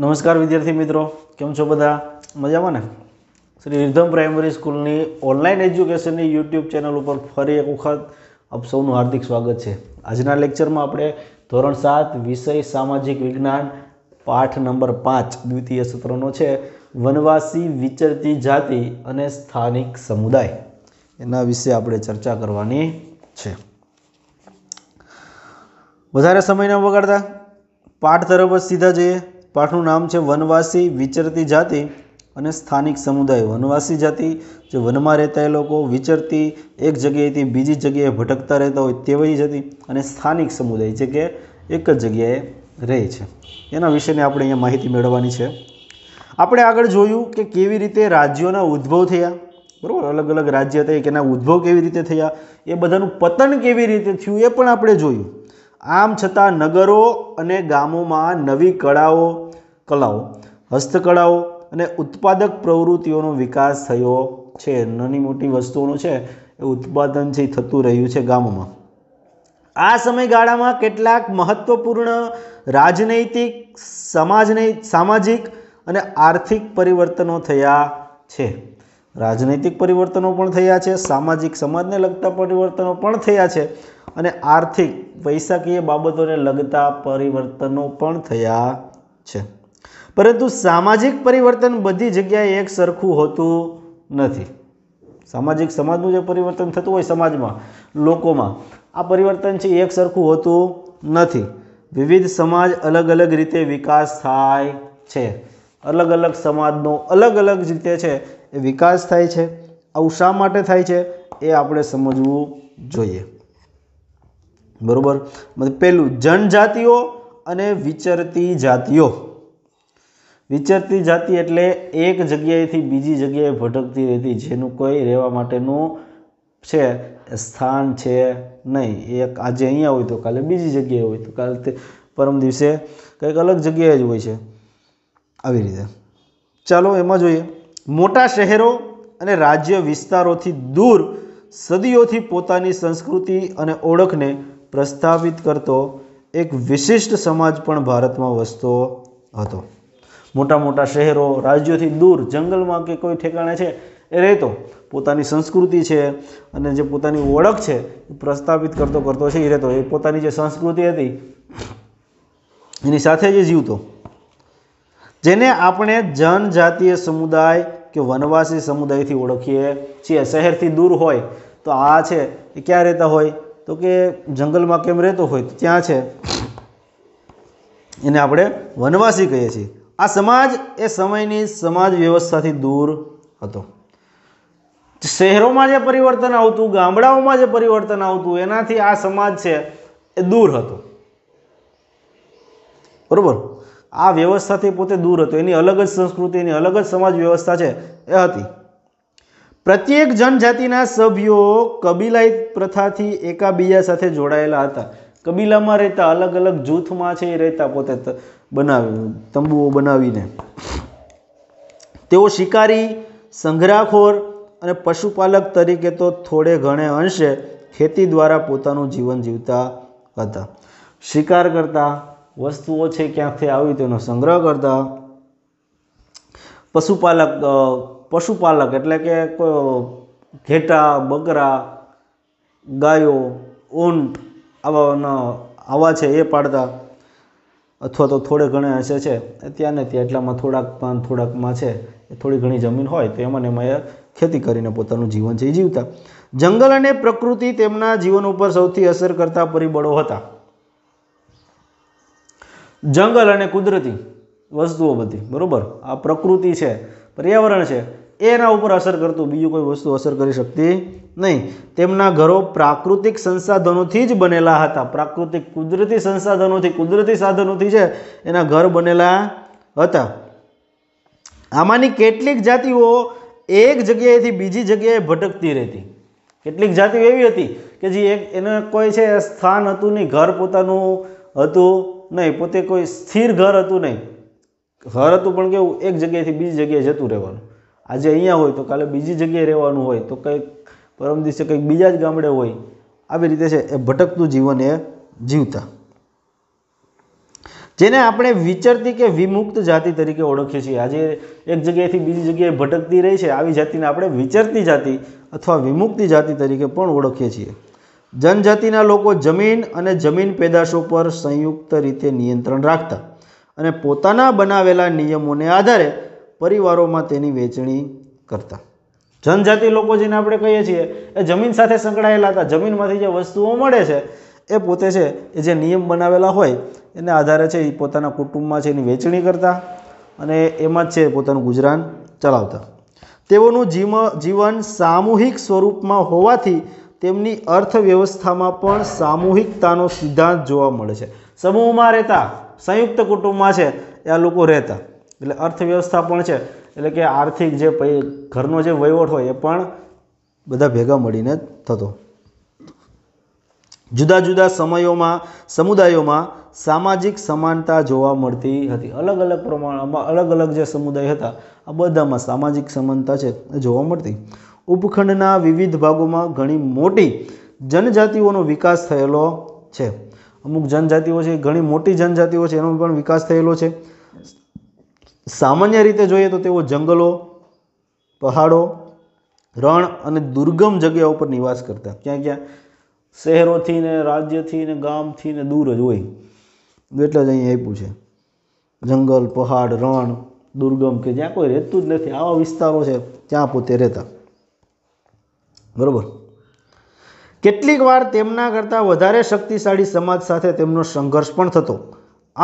નમસ્કાર વિદ્યાર્થી મિત્રો કેમ છો બધા મજામાં ને શ્રી રિધમ પ્રાઇમરી સ્કૂલની ઓનલાઈન એજ્યુકેશનની યુટ્યુબ ચેનલ ઉપર ફરી એક વખત આપ સૌનું હાર્દિક સ્વાગત છે આજના લેક્ચરમાં આપણે ધોરણ સાત વિષય સામાજિક વિજ્ઞાન પાઠ નંબર પાંચ દ્વિતીય સત્રનો છે વનવાસી વિચરતી જાતિ અને સ્થાનિક સમુદાય એના વિશે આપણે ચર્ચા કરવાની છે વધારે સમય ન વગાડતા પાઠ તરફ જ સીધા જઈએ પાઠનું નામ છે વનવાસી વિચરતી જાતિ અને સ્થાનિક સમુદાય વનવાસી જાતિ જે વનમાં રહેતા એ લોકો વિચરતી એક જગ્યાએથી બીજી જગ્યાએ ભટકતા રહેતા હોય તેવી જતી અને સ્થાનિક સમુદાય જે કે એક જ જગ્યાએ રહે છે એના વિશેની આપણે અહીંયા માહિતી મેળવવાની છે આપણે આગળ જોયું કે કેવી રીતે રાજ્યોના ઉદ્ભવ થયા બરાબર અલગ અલગ રાજ્ય હતા કે એના ઉદ્ભવ કેવી રીતે થયા એ બધાનું પતન કેવી રીતે થયું એ પણ આપણે જોયું આમ છતાં નગરો અને ગામોમાં નવી કળાઓ કલાઓ હસ્તકળાઓ અને ઉત્પાદક પ્રવૃત્તિઓનો વિકાસ થયો છે નાની મોટી વસ્તુઓનો છે એ ઉત્પાદનથી થતું રહ્યું છે ગામોમાં આ સમયગાળામાં કેટલાક મહત્વપૂર્ણ રાજનૈતિક સમાજને સામાજિક અને આર્થિક પરિવર્તનો થયા છે રાજનૈતિક પરિવર્તનો પણ થયા છે સામાજિક સમાજને લગતા પરિવર્તનો પણ થયા છે અને આર્થિક વૈશાકીય બાબતોને લગતા પરિવર્તનો પણ થયા છે પરંતુ સામાજિક પરિવર્તન બધી જગ્યાએ એક સરખું હોતું નથી સામાજિક સમાજનું જે પરિવર્તન થતું હોય સમાજમાં લોકોમાં આ પરિવર્તન છે એક સરખું હોતું નથી વિવિધ સમાજ અલગ અલગ રીતે વિકાસ થાય છે અલગ અલગ સમાજનો અલગ અલગ રીતે છે એ વિકાસ થાય છે આવું શા માટે થાય છે એ આપણે સમજવું જોઈએ બરાબર મતલબ પહેલું જનજાતિઓ અને વિચરતી જાતિઓ વિચરતી જાતિ એટલે એક જગ્યાએથી બીજી જગ્યાએ ભટકતી રહેતી જેનું કોઈ રહેવા માટેનું છે સ્થાન છે નહીં એક આજે અહીંયા હોય તો કાલે બીજી જગ્યાએ હોય તો કાલે તે પરમ દિવસે કંઈક અલગ જગ્યાએ જ હોય છે આવી રીતે ચાલો એમાં જોઈએ મોટા શહેરો અને રાજ્ય વિસ્તારોથી દૂર સદીઓથી પોતાની સંસ્કૃતિ અને ઓળખને પ્રસ્થાપિત કરતો એક વિશિષ્ટ સમાજ પણ ભારતમાં વસતો હતો મોટા મોટા શહેરો રાજ્યોથી દૂર જંગલમાં કે કોઈ ઠેકાણે છે એ રહેતો પોતાની સંસ્કૃતિ છે અને જે પોતાની ઓળખ છે એ પ્રસ્થાપિત કરતો કરતો છે એ રહેતો એ પોતાની જે સંસ્કૃતિ હતી એની સાથે જ જીવતો જેને આપણે જનજાતીય સમુદાય કે વનવાસી સમુદાયથી ઓળખીએ છીએ શહેરથી દૂર હોય તો આ છે એ ક્યાં રહેતા હોય તો કે જંગલમાં કેમ રહેતો હોય તો ત્યાં છે એને આપણે વનવાસી કહીએ છીએ આ સમાજ એ સમયની સમાજ વ્યવસ્થાથી દૂર હતો શહેરોમાં જે પરિવર્તન આવતું ગામડાઓમાં જે પરિવર્તન આવતું એનાથી આ સમાજ છે એ દૂર હતો બરાબર આ વ્યવસ્થાથી પોતે દૂર હતો એની અલગ જ સંસ્કૃતિ એની અલગ જ સમાજ વ્યવસ્થા છે એ હતી પ્રત્યેક જનજાતિના સભ્યો કબીલાઈ પ્રથાથી એકાબીજા સાથે જોડાયેલા હતા કબીલામાં રહેતા અલગ અલગ જૂથમાં છે એ રહેતા પોતે બનાવી તંબુઓ બનાવીને તેઓ શિકારી સંગ્રહખોર અને પશુપાલક તરીકે તો થોડે ઘણે અંશે ખેતી દ્વારા પોતાનું જીવન જીવતા હતા શિકાર કરતા વસ્તુઓ છે ક્યાંકથી આવી તેનો સંગ્રહ કરતા પશુપાલક પશુપાલક એટલે કે ઘેટા બકરા ગાયો ઊંટ આવાના આવા છે એ પાડતા અથવા તો થોડે ઘણે હશે છે ત્યાં ને ત્યાં એટલામાં થોડાક પણ થોડાકમાં છે થોડી ઘણી જમીન હોય તો એમાં એમાં એ ખેતી કરીને પોતાનું જીવન છે જીવતા જંગલ અને પ્રકૃતિ તેમના જીવન ઉપર સૌથી અસર કરતા પરિબળો હતા જંગલ અને કુદરતી વસ્તુઓ બધી બરાબર આ પ્રકૃતિ છે પર્યાવરણ છે એના ઉપર અસર કરતું બીજું કોઈ વસ્તુ અસર કરી શકતી નહીં તેમના ઘરો પ્રાકૃતિક સંસાધનોથી જ બનેલા હતા પ્રાકૃતિક કુદરતી સંસાધનોથી કુદરતી સાધનોથી છે એના ઘર બનેલા હતા આમાંની કેટલીક જાતિઓ એક જગ્યાએથી બીજી જગ્યાએ ભટકતી રહેતી કેટલીક જાતિઓ એવી હતી કે જે એક એને કોઈ છે સ્થાન હતું નહીં ઘર પોતાનું હતું નહીં પોતે કોઈ સ્થિર ઘર હતું નહીં ઘર હતું પણ કેવું એક જગ્યાએથી બીજી જગ્યાએ જતું રહેવાનું આજે અહીંયા હોય તો કાલે બીજી જગ્યાએ રહેવાનું હોય તો કંઈક પરમ દિવસે કંઈક બીજા જ ગામડે હોય આવી રીતે છે એ ભટકતું જીવન એ જીવતા જેને આપણે વિચરતી કે વિમુક્ત જાતિ તરીકે ઓળખીએ છીએ આજે એક જગ્યાએથી બીજી જગ્યાએ ભટકતી રહી છે આવી જાતિને આપણે વિચરતી જાતિ અથવા વિમુક્તિ જાતિ તરીકે પણ ઓળખીએ છીએ જનજાતિના લોકો જમીન અને જમીન પેદાશો પર સંયુક્ત રીતે નિયંત્રણ રાખતા અને પોતાના બનાવેલા નિયમોને આધારે પરિવારોમાં તેની વેચણી કરતા જનજાતિ લોકો જેને આપણે કહીએ છીએ એ જમીન સાથે સંકળાયેલા હતા જમીનમાંથી જે વસ્તુઓ મળે છે એ પોતે છે એ જે નિયમ બનાવેલા હોય એને આધારે છે એ પોતાના કુટુંબમાં છે એની વેચણી કરતા અને એમાં જ છે પોતાનું ગુજરાન ચલાવતા તેઓનું જીમ જીવન સામૂહિક સ્વરૂપમાં હોવાથી તેમની અર્થવ્યવસ્થામાં પણ સામૂહિકતાનો સિદ્ધાંત જોવા મળે છે સમૂહમાં રહેતા સંયુક્ત કુટુંબમાં છે એ આ લોકો રહેતા એટલે અર્થવ્યવસ્થા પણ છે એટલે કે આર્થિક જે ઘરનો જે વહીવટ હોય એ પણ બધા ભેગા મળીને થતો જુદા જુદા સમયોમાં સમુદાયોમાં સામાજિક સમાનતા જોવા મળતી હતી અલગ અલગ પ્રમાણમાં અલગ અલગ જે સમુદાય હતા આ બધામાં સામાજિક સમાનતા છે એ જોવા મળતી ઉપખંડના વિવિધ ભાગોમાં ઘણી મોટી જનજાતિઓનો વિકાસ થયેલો છે અમુક જનજાતિઓ છે ઘણી મોટી જનજાતિઓ છે એનો પણ વિકાસ થયેલો છે સામાન્ય રીતે જોઈએ તો તેઓ જંગલો પહાડો રણ અને દુર્ગમ જગ્યા ઉપર નિવાસ કરતા ક્યાં ક્યાં શહેરોથી ને રાજ્યથી ને ગામથી ને દૂર જ હોય એટલે જ અહીં આપ્યું છે જંગલ પહાડ રણ દુર્ગમ કે જ્યાં કોઈ રહેતું જ નથી આવા વિસ્તારો છે ત્યાં પોતે રહેતા બરાબર કેટલીક વાર તેમના કરતાં વધારે શક્તિશાળી સમાજ સાથે તેમનો સંઘર્ષ પણ થતો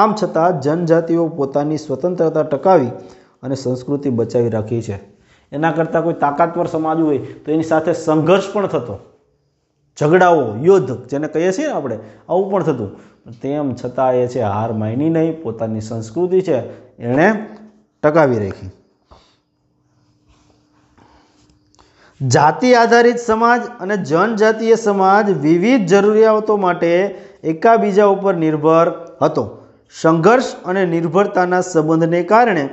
આમ છતાં જનજાતિઓ પોતાની સ્વતંત્રતા ટકાવી અને સંસ્કૃતિ બચાવી રાખી છે એના કરતાં કોઈ તાકાતવર સમાજ હોય તો એની સાથે સંઘર્ષ પણ થતો ઝઘડાઓ યુદ્ધ જેને કહીએ છીએ ને આપણે આવું પણ થતું તેમ છતાં એ છે હાર માની નહીં પોતાની સંસ્કૃતિ છે એણે ટકાવી રાખી જાતિ આધારિત સમાજ અને જનજાતીય સમાજ વિવિધ જરૂરિયાતો માટે એકાબીજા ઉપર નિર્ભર હતો સંઘર્ષ અને નિર્ભરતાના સંબંધને કારણે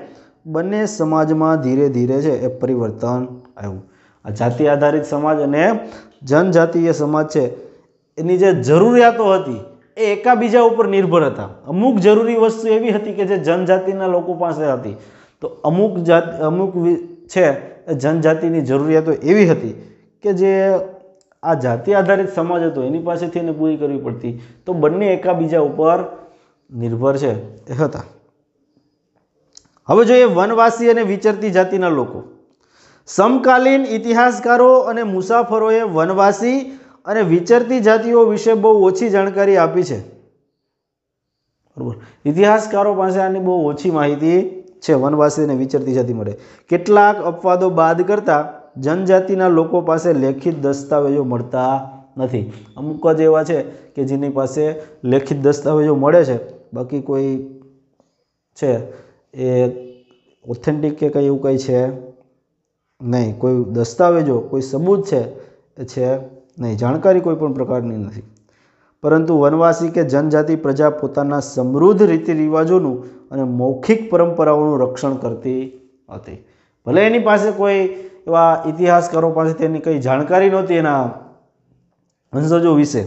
બંને સમાજમાં ધીરે ધીરે છે એ પરિવર્તન આવ્યું આ જાતિ આધારિત સમાજ અને જનજાતીય સમાજ છે એની જે જરૂરિયાતો હતી એ એકાબીજા ઉપર નિર્ભર હતા અમુક જરૂરી વસ્તુ એવી હતી કે જે જનજાતિના લોકો પાસે હતી તો અમુક જાત અમુક છે જનજાતિની જરૂરિયાતો એવી હતી કે જે આ જાતિ આધારિત સમાજ હતો એની પાસેથી એને પૂરી કરવી પડતી તો બંને એકાબીજા ઉપર નિર્ભર છે એ હતા હવે જોઈએ વનવાસી અને વિચરતી જાતિના લોકો સમકાલીન ઇતિહાસકારો અને મુસાફરોએ વનવાસી અને વિચરતી જાતિઓ વિશે બહુ ઓછી જાણકારી આપી છે બરાબર ઇતિહાસકારો પાસે આની બહુ ઓછી માહિતી છે વનવાસીને વિચરતી જતી મળે કેટલાક અપવાદો બાદ કરતાં જનજાતિના લોકો પાસે લેખિત દસ્તાવેજો મળતા નથી અમુક જ એવા છે કે જેની પાસે લેખિત દસ્તાવેજો મળે છે બાકી કોઈ છે એ ઓથેન્ટિક કે કંઈ એવું કંઈ છે નહીં કોઈ દસ્તાવેજો કોઈ સબૂત છે એ છે નહીં જાણકારી કોઈ પણ પ્રકારની નથી પરંતુ વનવાસી કે જનજાતિ પ્રજા પોતાના સમૃદ્ધ રીતિ રિવાજોનું અને મૌખિક પરંપરાઓનું રક્ષણ કરતી હતી ભલે એની પાસે કોઈ એવા ઇતિહાસકારો પાસે તેની કંઈ જાણકારી નહોતી એના વંશજો વિશે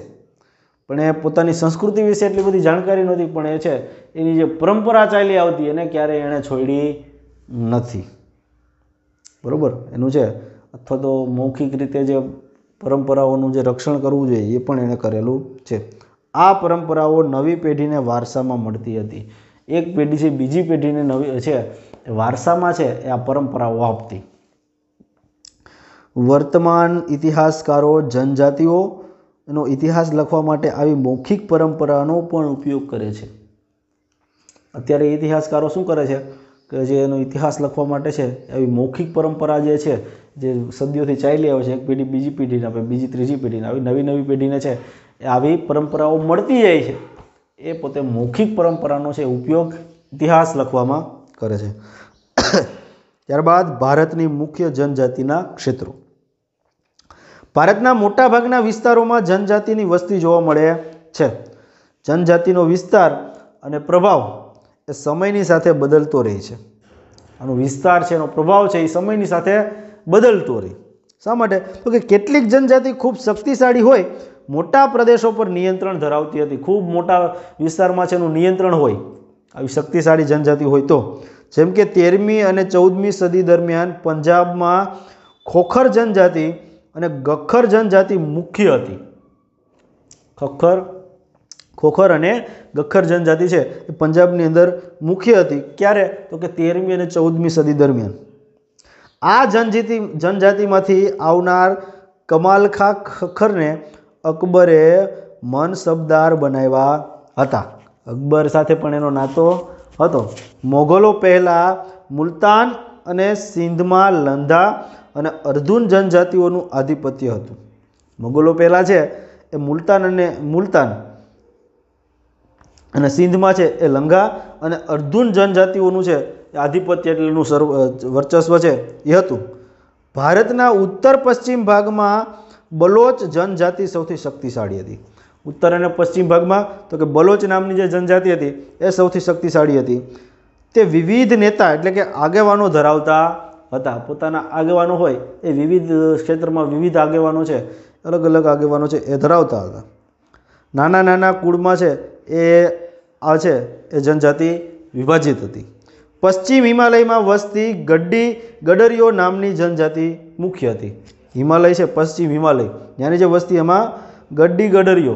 પણ એ પોતાની સંસ્કૃતિ વિશે એટલી બધી જાણકારી નહોતી પણ એ છે એની જે પરંપરા ચાલી આવતી એને ક્યારેય એણે છોડી નથી બરાબર એનું છે અથવા તો મૌખિક રીતે જે પરંપરાઓનું જે રક્ષણ કરવું જોઈએ એ પણ એણે કરેલું છે આ પરંપરાઓ નવી પેઢીને વારસામાં મળતી હતી એક પેઢી છે બીજી પેઢીને નવી છે વારસામાં છે એ આ પરંપરાઓ આપતી વર્તમાન ઇતિહાસકારો જનજાતિઓ એનો ઇતિહાસ લખવા માટે આવી મૌખિક પરંપરાનો પણ ઉપયોગ કરે છે અત્યારે ઇતિહાસકારો શું કરે છે કે જે એનો ઇતિહાસ લખવા માટે છે એવી મૌખિક પરંપરા જે છે જે સદીઓથી ચાલી આવે છે એક પેઢી બીજી પેઢીને આપણે બીજી ત્રીજી પેઢીને આવી નવી નવી પેઢીને છે આવી પરંપરાઓ મળતી જાય છે એ પોતે મૌખિક પરંપરાનો છે ઉપયોગ ઇતિહાસ લખવામાં કરે છે ત્યારબાદ ભારતની મુખ્ય જનજાતિના ક્ષેત્રો ભારતના મોટાભાગના વિસ્તારોમાં જનજાતિની વસ્તી જોવા મળે છે જનજાતિનો વિસ્તાર અને પ્રભાવ એ સમયની સાથે બદલતો રહે છે આનો વિસ્તાર છે એનો પ્રભાવ છે એ સમયની સાથે બદલતો રહે શા માટે તો કે કેટલીક જનજાતિ ખૂબ શક્તિશાળી હોય મોટા પ્રદેશો પર નિયંત્રણ ધરાવતી હતી ખૂબ મોટા વિસ્તારમાં છે એનું નિયંત્રણ હોય આવી શક્તિશાળી જનજાતિ હોય તો જેમ કે તેરમી અને ચૌદમી સદી દરમિયાન પંજાબમાં ખોખર જનજાતિ અને ગખર જનજાતિ મુખ્ય હતી ખખર ખોખર અને ગખર જનજાતિ છે એ પંજાબની અંદર મુખ્ય હતી ક્યારે તો કે તેરમી અને ચૌદમી સદી દરમિયાન આ જનજીતિ જનજાતિમાંથી આવનાર કમાલખા ખખરને અકબરે મનસબદાર બનાવ્યા હતા અકબર સાથે પણ એનો નાતો હતો મોગલો પહેલાં મુલતાન અને સિંધમાં લંધા અને અર્ધુન જનજાતિઓનું આધિપત્ય હતું મોગલો પહેલાં છે એ મુલતાન અને મુલતાન અને સિંધમાં છે એ લંઘા અને અર્ધુન જનજાતિઓનું છે એ આધિપત્ય એટલેનું સર્વ વર્ચસ્વ છે એ હતું ભારતના ઉત્તર પશ્ચિમ ભાગમાં બલોચ જનજાતિ સૌથી શક્તિશાળી હતી ઉત્તર અને પશ્ચિમ ભાગમાં તો કે બલોચ નામની જે જનજાતિ હતી એ સૌથી શક્તિશાળી હતી તે વિવિધ નેતા એટલે કે આગેવાનો ધરાવતા હતા પોતાના આગેવાનો હોય એ વિવિધ ક્ષેત્રમાં વિવિધ આગેવાનો છે અલગ અલગ આગેવાનો છે એ ધરાવતા હતા નાના નાના કુળમાં છે એ આ છે એ જનજાતિ વિભાજિત હતી પશ્ચિમ હિમાલયમાં વસતી ગડ્ડી ગડરીઓ નામની જનજાતિ મુખ્ય હતી હિમાલય છે પશ્ચિમ હિમાલય ત્યાંની જે વસ્તી એમાં ગડ્ડી ગડરીઓ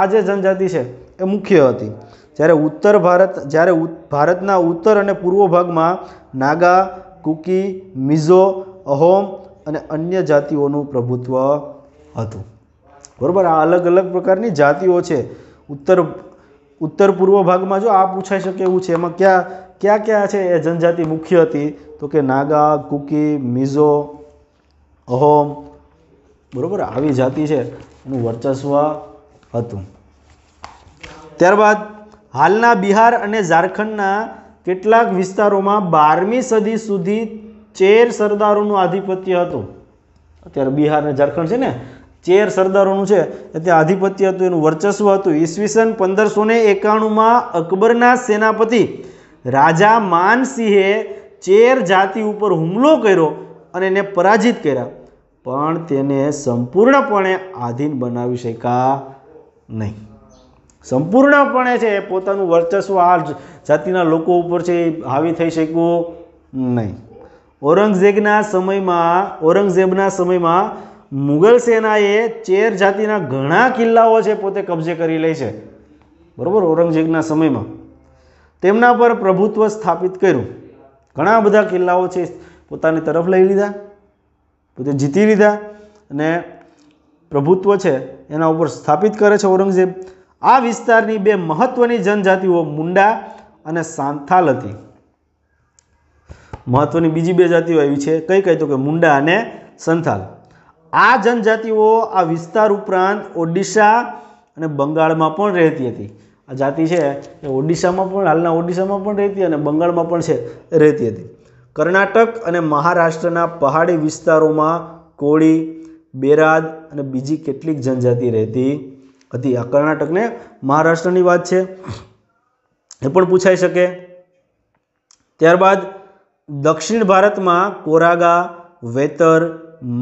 આ જે જનજાતિ છે એ મુખ્ય હતી જ્યારે ઉત્તર ભારત જ્યારે ભારતના ઉત્તર અને પૂર્વ ભાગમાં નાગા કુકી મિઝો અહોમ અને અન્ય જાતિઓનું પ્રભુત્વ હતું બરાબર આ અલગ અલગ પ્રકારની જાતિઓ છે ઉત્તર ઉત્તર પૂર્વ ભાગમાં જો આ પૂછાઈ શકે એવું છે એમાં ક્યાં ક્યાં ક્યાં છે એ જનજાતિ મુખ્ય હતી તો કે નાગા કુકી મિઝો અહોમ બરાબર આવી જાતિ છે એનું વર્ચસ્વ હતું ત્યારબાદ હાલના બિહાર અને ઝારખંડના કેટલાક વિસ્તારોમાં બારમી સદી સુધી ચેર સરદારોનું આધિપત્ય હતું અત્યારે બિહાર અને ઝારખંડ છે ને ચેર સરદારોનું છે ત્યાં આધિપત્ય હતું એનું વર્ચસ્વ હતું ઈસવીસન પંદરસો ને એકાણુંમાં અકબરના સેનાપતિ રાજા માનસિંહે ચેર જાતિ ઉપર હુમલો કર્યો અને એને પરાજિત કર્યા પણ તેને સંપૂર્ણપણે આધીન બનાવી શકા નહીં સંપૂર્ણપણે છે પોતાનું વર્ચસ્વ આ જાતિના લોકો ઉપર છે હાવી થઈ શક્યું નહીં ઔરંગઝેબના સમયમાં ઔરંગઝેબના સમયમાં મુગલ સેનાએ ચેર જાતિના ઘણા કિલ્લાઓ છે પોતે કબજે કરી લે છે બરાબર ઔરંગઝેબના સમયમાં તેમના પર પ્રભુત્વ સ્થાપિત કર્યું ઘણા બધા કિલ્લાઓ છે પોતાની તરફ લઈ લીધા તો તે જીતી લીધા અને પ્રભુત્વ છે એના ઉપર સ્થાપિત કરે છે ઔરંગઝેબ આ વિસ્તારની બે મહત્ત્વની જનજાતિઓ મુંડા અને સાંથાલ હતી મહત્ત્વની બીજી બે જાતિઓ આવી છે કઈ કઈ તો કે મુંડા અને સંથાલ આ જનજાતિઓ આ વિસ્તાર ઉપરાંત ઓડિશા અને બંગાળમાં પણ રહેતી હતી આ જાતિ છે એ ઓડિશામાં પણ હાલના ઓડિશામાં પણ રહેતી અને બંગાળમાં પણ છે રહેતી હતી કર્ણાટક અને મહારાષ્ટ્રના પહાડી વિસ્તારોમાં કોળી બેરાદ અને બીજી કેટલીક જનજાતિ રહેતી હતી આ કર્ણાટકને મહારાષ્ટ્રની વાત છે એ પણ પૂછાઈ શકે ત્યારબાદ દક્ષિણ ભારતમાં કોરાગા વેતર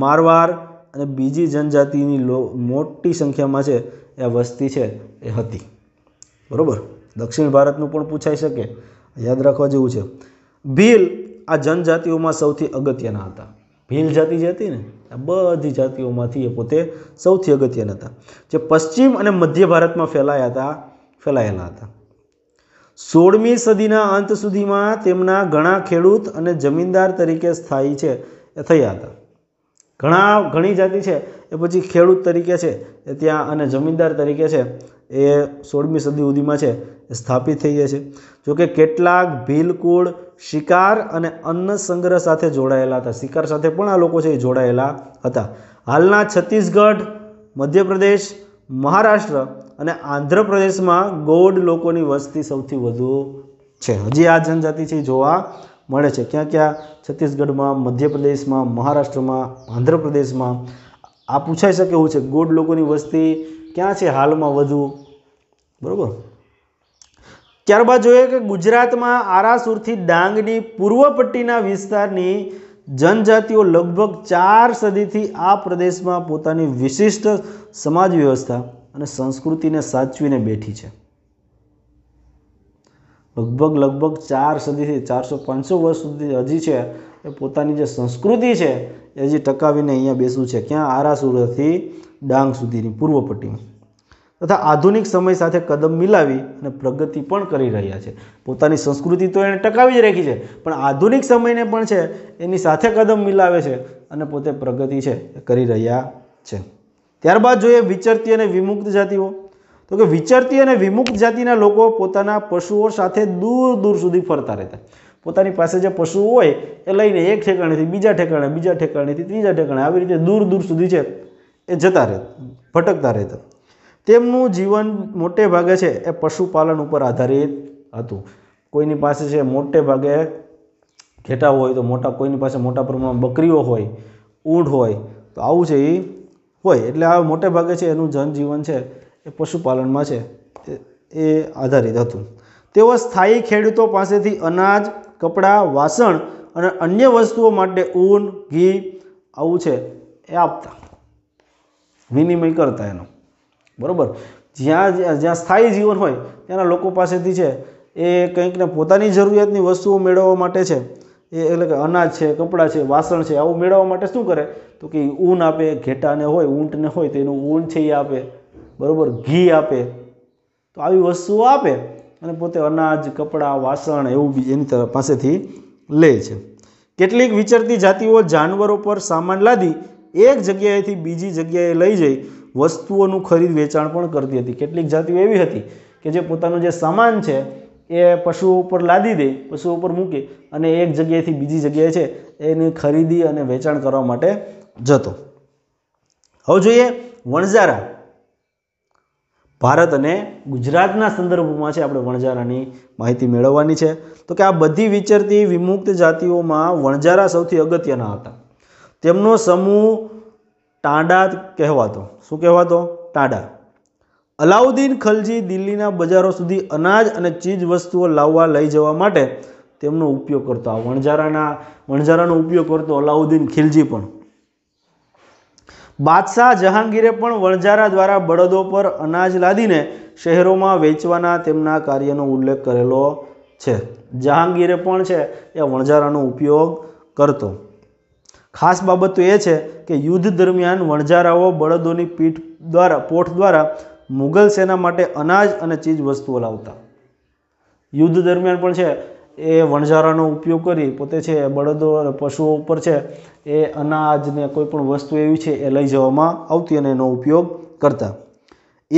મારવાર અને બીજી જનજાતિની લો મોટી સંખ્યામાં છે એ વસ્તી છે એ હતી બરાબર દક્ષિણ ભારતનું પણ પૂછાઈ શકે યાદ રાખવા જેવું છે ભીલ આ જનજાતિઓમાં સૌથી અગત્યના હતા ભીલ જાતિ જે હતી ને આ બધી જાતિઓમાંથી એ પોતે સૌથી અગત્યના હતા જે પશ્ચિમ અને મધ્ય ભારતમાં ફેલાયા હતા ફેલાયેલા હતા સોળમી સદીના અંત સુધીમાં તેમના ઘણા ખેડૂત અને જમીનદાર તરીકે સ્થાયી છે એ થયા હતા ઘણા ઘણી જાતિ છે એ પછી ખેડૂત તરીકે છે એ ત્યાં અને જમીનદાર તરીકે છે એ સોળમી સદી સુધીમાં છે એ સ્થાપિત થઈ જાય છે જોકે કેટલાક ભીલકુળ શિકાર અને અન્ન સંગ્રહ સાથે જોડાયેલા હતા શિકાર સાથે પણ આ લોકો છે એ જોડાયેલા હતા હાલના છત્તીસગઢ મધ્યપ્રદેશ મહારાષ્ટ્ર અને આંધ્રપ્રદેશમાં ગોડ લોકોની વસ્તી સૌથી વધુ છે હજી આ જનજાતિ છે જોવા મળે છે ક્યાં ક્યાં છત્તીસગઢમાં મધ્યપ્રદેશમાં મહારાષ્ટ્રમાં આંધ્રપ્રદેશમાં આ પૂછાઈ શકે એવું છે ગોડ લોકોની વસ્તી ક્યાં છે હાલમાં વધુ બરાબર ત્યારબાદ જોઈએ કે ગુજરાતમાં આરાસુરથી ડાંગની પૂર્વ પટ્ટીના વિસ્તારની જનજાતિઓ લગભગ ચાર સદીથી આ પ્રદેશમાં પોતાની વિશિષ્ટ સમાજ વ્યવસ્થા અને સંસ્કૃતિને સાચવીને બેઠી છે લગભગ લગભગ ચાર સદીથી ચારસો પાંચસો વર્ષ સુધી હજી છે એ પોતાની જે સંસ્કૃતિ છે એ હજી ટકાવીને અહીંયા બેસવું છે ક્યાં આરાસુરથી ડાંગ સુધીની પૂર્વ પટ્ટીમાં તથા આધુનિક સમય સાથે કદમ મિલાવી અને પ્રગતિ પણ કરી રહ્યા છે પોતાની સંસ્કૃતિ તો એણે ટકાવી જ રાખી છે પણ આધુનિક સમયને પણ છે એની સાથે કદમ મિલાવે છે અને પોતે પ્રગતિ છે કરી રહ્યા છે ત્યારબાદ જોઈએ વિચરતી અને વિમુક્ત જાતિઓ તો કે વિચરતી અને વિમુક્ત જાતિના લોકો પોતાના પશુઓ સાથે દૂર દૂર સુધી ફરતા રહેતા પોતાની પાસે જે પશુ હોય એ લઈને એક ઠેકાણેથી બીજા ઠેકાણે બીજા ઠેકાણેથી ત્રીજા ઠેકાણે આવી રીતે દૂર દૂર સુધી છે એ જતા રહે ભટકતા રહેતા તેમનું જીવન મોટે ભાગે છે એ પશુપાલન ઉપર આધારિત હતું કોઈની પાસે છે મોટે ભાગે ઘેટા હોય તો મોટા કોઈની પાસે મોટા પ્રમાણમાં બકરીઓ હોય ઊંટ હોય તો આવું છે એ હોય એટલે આ મોટે ભાગે છે એનું જનજીવન છે એ પશુપાલનમાં છે એ આધારિત હતું તેઓ સ્થાયી ખેડૂતો પાસેથી અનાજ કપડાં વાસણ અને અન્ય વસ્તુઓ માટે ઊન ઘી આવું છે એ આપતા વિનિમય કરતા એનો બરાબર જ્યાં જ્યાં સ્થાયી જીવન હોય ત્યાંના લોકો પાસેથી છે એ કંઈકને પોતાની જરૂરિયાતની વસ્તુઓ મેળવવા માટે છે એ એટલે કે અનાજ છે કપડાં છે વાસણ છે આવું મેળવવા માટે શું કરે તો કે ઊન આપે ઘેટાને હોય ઊંટને હોય તો એનું ઊન છે એ આપે બરાબર ઘી આપે તો આવી વસ્તુઓ આપે અને પોતે અનાજ કપડાં વાસણ એવું બી એની તરફ પાસેથી લે છે કેટલીક વિચરતી જાતિઓ જાનવરો પર સામાન લાદી એક જગ્યાએથી બીજી જગ્યાએ લઈ જઈ વસ્તુઓનું ખરીદ વેચાણ પણ કરતી હતી કેટલીક જાતિઓ એવી હતી કે જે પોતાનું જે સામાન છે એ પશુઓ ઉપર લાદી દે પશુઓ ઉપર મૂકે અને એક જગ્યાએથી બીજી જગ્યાએ છે એની ખરીદી અને વેચાણ કરવા માટે જતો હવે જોઈએ વણઝારા ભારત અને ગુજરાતના સંદર્ભમાં છે આપણે વણઝારાની માહિતી મેળવવાની છે તો કે આ બધી વિચરતી વિમુક્ત જાતિઓમાં વણઝારા સૌથી અગત્યના હતા તેમનો સમૂહ ટાંડા કહેવાતો શું કહેવાતો ટાંડા અલાઉદ્દીન ખલજી દિલ્હીના બજારો સુધી અનાજ અને ચીજ વસ્તુઓ લાવવા લઈ જવા માટે તેમનો ઉપયોગ કરતો આ વણઝારાના વણઝારાનો ઉપયોગ કરતો અલાઉદ્દીન ખિલજી પણ બાદશાહ જહાંગીરે પણ વણઝારા દ્વારા બળદો પર અનાજ લાદીને શહેરોમાં વેચવાના તેમના કાર્યનો ઉલ્લેખ કરેલો છે જહાંગીરે પણ છે એ વણઝારાનો ઉપયોગ કરતો ખાસ બાબતો એ છે કે યુદ્ધ દરમિયાન વણઝારાઓ બળદોની પીઠ દ્વારા પોઠ દ્વારા મુઘલ સેના માટે અનાજ અને ચીજ વસ્તુઓ લાવતા યુદ્ધ દરમિયાન પણ છે એ વણઝારાનો ઉપયોગ કરી પોતે છે બળદો અને પશુઓ ઉપર છે એ અનાજને કોઈ પણ વસ્તુ એવી છે એ લઈ જવામાં આવતી અને એનો ઉપયોગ કરતા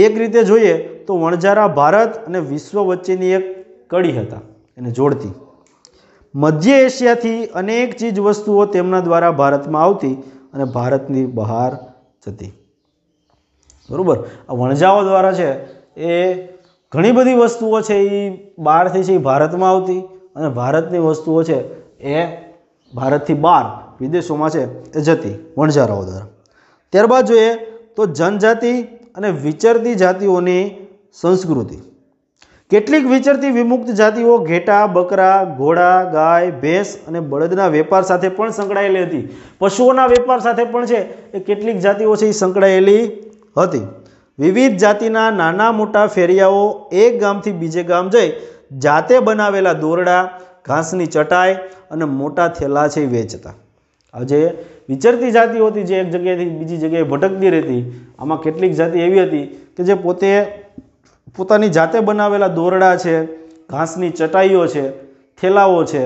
એક રીતે જોઈએ તો વણઝારા ભારત અને વિશ્વ વચ્ચેની એક કડી હતા એને જોડતી મધ્ય એશિયાથી અનેક ચીજ વસ્તુઓ તેમના દ્વારા ભારતમાં આવતી અને ભારતની બહાર જતી બરાબર આ વણજાઓ દ્વારા છે એ ઘણી બધી વસ્તુઓ છે એ બહારથી છે એ ભારતમાં આવતી અને ભારતની વસ્તુઓ છે એ ભારતથી બહાર વિદેશોમાં છે એ જતી વણઝારાઓ દ્વારા ત્યારબાદ જોઈએ તો જનજાતિ અને વિચરતી જાતિઓની સંસ્કૃતિ કેટલીક વિચરતી વિમુક્ત જાતિઓ ઘેટા બકરા ઘોડા ગાય ભેંસ અને બળદના વેપાર સાથે પણ સંકળાયેલી હતી પશુઓના વેપાર સાથે પણ છે એ કેટલીક જાતિઓ છે એ સંકળાયેલી હતી વિવિધ જાતિના નાના મોટા ફેરિયાઓ એક ગામથી બીજે ગામ જઈ જાતે બનાવેલા દોરડા ઘાસની ચટાઈ અને મોટા થેલા છે વેચતા આજે વિચરતી જાતિઓ હતી જે એક જગ્યાએથી બીજી જગ્યાએ ભટકતી રહેતી આમાં કેટલીક જાતિ એવી હતી કે જે પોતે પોતાની જાતે બનાવેલા દોરડા છે ઘાસની ચટાઈઓ છે થેલાઓ છે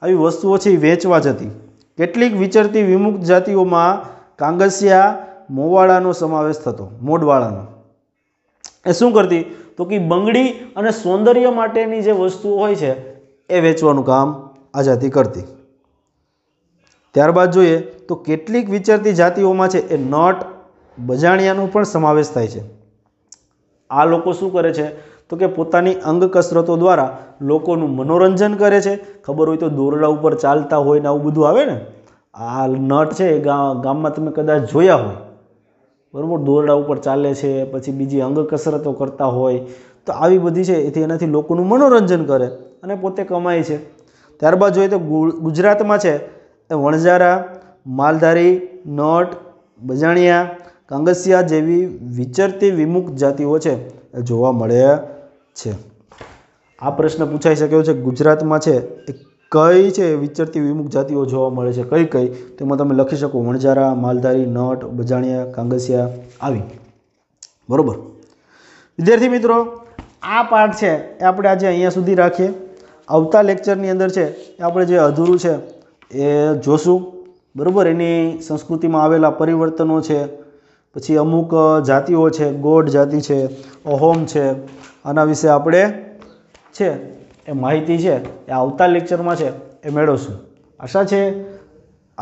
આવી વસ્તુઓ છે એ વેચવા જતી કેટલીક વિચરતી વિમુક્ત જાતિઓમાં કાંગસિયા મોવાળાનો સમાવેશ થતો મોડવાળાનો એ શું કરતી તો કે બંગડી અને સૌંદર્ય માટેની જે વસ્તુઓ હોય છે એ વેચવાનું કામ આ જાતિ કરતી ત્યારબાદ જોઈએ તો કેટલીક વિચરતી જાતિઓમાં છે એ નટ બજાણિયાનો પણ સમાવેશ થાય છે આ લોકો શું કરે છે તો કે પોતાની અંગ કસરતો દ્વારા લોકોનું મનોરંજન કરે છે ખબર હોય તો દોરડા ઉપર ચાલતા હોય ને આવું બધું આવે ને આ નટ છે એ ગામમાં તમે કદાચ જોયા હોય બરાબર દોરડા ઉપર ચાલે છે પછી બીજી અંગ કસરતો કરતા હોય તો આવી બધી છે એથી એનાથી લોકોનું મનોરંજન કરે અને પોતે કમાય છે ત્યારબાદ જોઈએ તો ગુજરાતમાં છે એ વણજારા માલધારી નટ બજાણિયા કાંગસિયા જેવી વિચરતી વિમુખ જાતિઓ છે એ જોવા મળે છે આ પ્રશ્ન પૂછાઈ શક્યો છે ગુજરાતમાં છે એ કઈ છે વિચરતી વિમુખ જાતિઓ જોવા મળે છે કઈ કઈ તેમાં તમે લખી શકો વણજારા માલધારી નટ બજાણિયા કાંગસિયા આવી બરાબર વિદ્યાર્થી મિત્રો આ પાઠ છે એ આપણે આજે અહીંયા સુધી રાખીએ આવતા લેક્ચરની અંદર છે એ આપણે જે અધૂરું છે એ જોશું બરાબર એની સંસ્કૃતિમાં આવેલા પરિવર્તનો છે પછી અમુક જાતિઓ છે ગોડ જાતિ છે અહોમ છે આના વિશે આપણે છે એ માહિતી છે એ આવતા લેક્ચરમાં છે એ મેળવશું આશા છે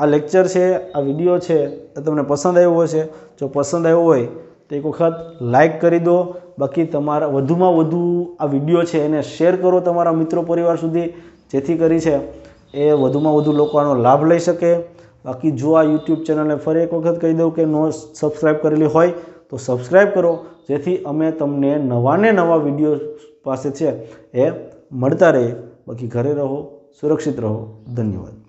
આ લેક્ચર છે આ વિડીયો છે એ તમને પસંદ આવ્યો હશે જો પસંદ આવ્યો હોય તો એક વખત લાઇક કરી દો બાકી તમારા વધુમાં વધુ આ વિડીયો છે એને શેર કરો તમારા મિત્રો પરિવાર સુધી જેથી કરી છે એ વધુમાં વધુ લોકો આનો લાભ લઈ શકે બાકી જો આ યુટ્યુબ ચેનલને ફરી એક વખત કહી દઉં કે નો સબસ્ક્રાઈબ કરેલી હોય તો સબસ્ક્રાઈબ કરો જેથી અમે તમને નવા ને નવા વિડીયો પાસે છે એ મળતા રહે બાકી ઘરે રહો સુરક્ષિત રહો ધન્યવાદ